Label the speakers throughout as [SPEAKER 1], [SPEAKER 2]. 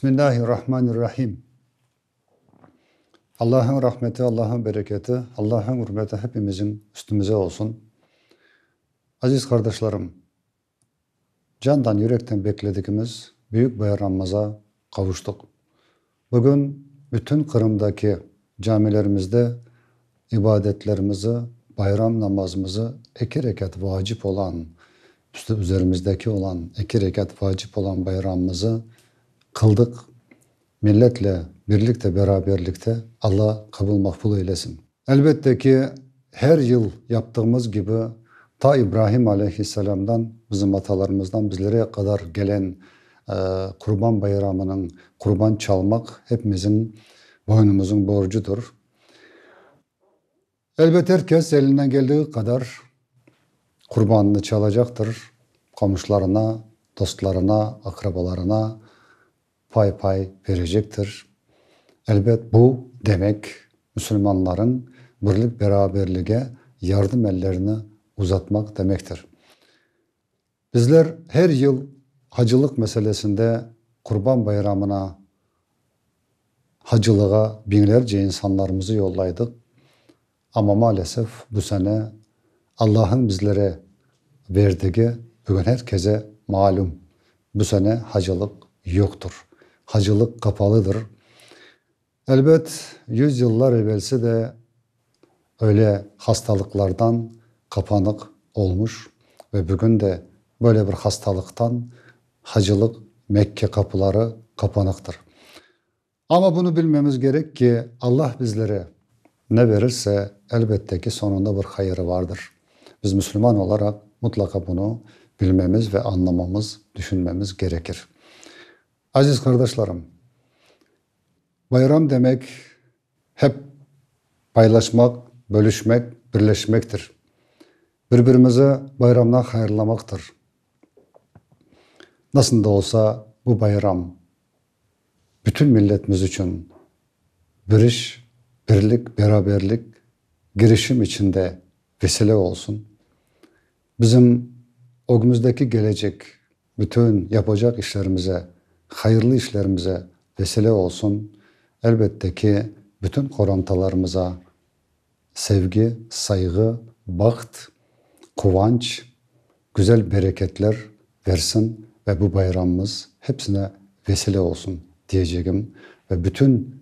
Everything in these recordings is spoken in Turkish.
[SPEAKER 1] Bismillahirrahmanirrahim. Allah'ın rahmeti, Allah'ın bereketi, Allah'ın hürmeti hepimizin üstümüze olsun. Aziz kardeşlerim, candan yürekten bekledikimiz büyük bayramımıza kavuştuk. Bugün bütün Kırım'daki camilerimizde ibadetlerimizi, bayram namazımızı iki rekat vacip olan, üstü üzerimizdeki olan iki rekat vacip olan bayramımızı kıldık. Milletle birlikte beraberlikte Allah kabul mahful eylesin. Elbette ki her yıl yaptığımız gibi ta İbrahim aleyhisselamdan bizim atalarımızdan bizlere kadar gelen e, kurban bayramının kurban çalmak hepimizin boynumuzun borcudur. Elbette herkes elinden geldiği kadar kurbanını çalacaktır. Komşularına, dostlarına, akrabalarına, pay pay verecektir. Elbet bu demek Müslümanların birlik beraberliğe yardım ellerini uzatmak demektir. Bizler her yıl hacılık meselesinde Kurban Bayramı'na hacılığa binlerce insanlarımızı yollaydık. Ama maalesef bu sene Allah'ın bizlere verdiği bugün herkese malum bu sene hacılık yoktur hacılık kapalıdır. Elbet yüzyıllar evvelse de öyle hastalıklardan kapanık olmuş ve bugün de böyle bir hastalıktan hacılık Mekke kapıları kapanıktır. Ama bunu bilmemiz gerek ki Allah bizlere ne verirse elbette ki sonunda bir hayırı vardır. Biz Müslüman olarak mutlaka bunu bilmemiz ve anlamamız, düşünmemiz gerekir. Aziz kardeşlerim, bayram demek hep paylaşmak, bölüşmek, birleşmektir. Birbirimizi bayramla hayırlamaktır. Nasıl da olsa bu bayram bütün milletimiz için biriş, birlik, beraberlik, girişim içinde vesile olsun. Bizim ogumuzdaki gelecek bütün yapacak işlerimize hayırlı işlerimize vesile olsun. Elbette ki bütün korantalarımıza sevgi, saygı, baht, kuvanç, güzel bereketler versin ve bu bayramımız hepsine vesile olsun diyeceğim. Ve bütün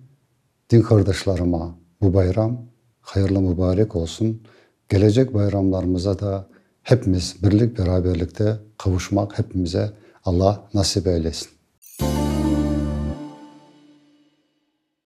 [SPEAKER 1] din kardeşlerime bu bayram hayırlı mübarek olsun. Gelecek bayramlarımıza da hepimiz birlik beraberlikte kavuşmak hepimize Allah nasip eylesin.